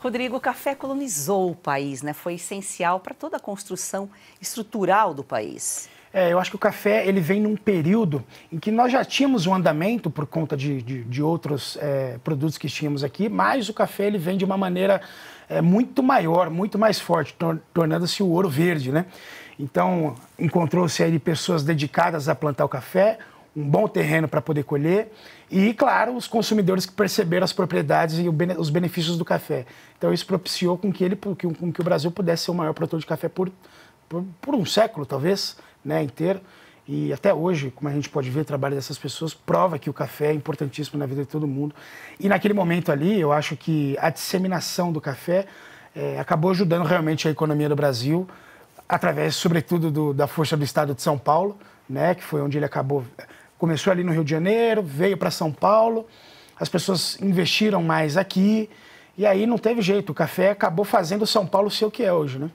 Rodrigo, o café colonizou o país, né? Foi essencial para toda a construção estrutural do país. É, eu acho que o café ele vem num período em que nós já tínhamos um andamento por conta de, de, de outros é, produtos que tínhamos aqui, mas o café ele vem de uma maneira é, muito maior, muito mais forte, tor tornando-se o ouro verde, né? Então encontrou-se aí pessoas dedicadas a plantar o café, um bom terreno para poder colher e, claro, os consumidores que perceberam as propriedades e os benefícios do café. Então isso propiciou com que, ele, com que o Brasil pudesse ser o maior produtor de café por, por, por um século, talvez, né, inteiro. E até hoje, como a gente pode ver, o trabalho dessas pessoas prova que o café é importantíssimo na vida de todo mundo. E naquele momento ali, eu acho que a disseminação do café é, acabou ajudando realmente a economia do Brasil, através, sobretudo, do, da força do Estado de São Paulo, né, que foi onde ele acabou Começou ali no Rio de Janeiro, veio para São Paulo, as pessoas investiram mais aqui, e aí não teve jeito, o café acabou fazendo São Paulo ser o que é hoje, né?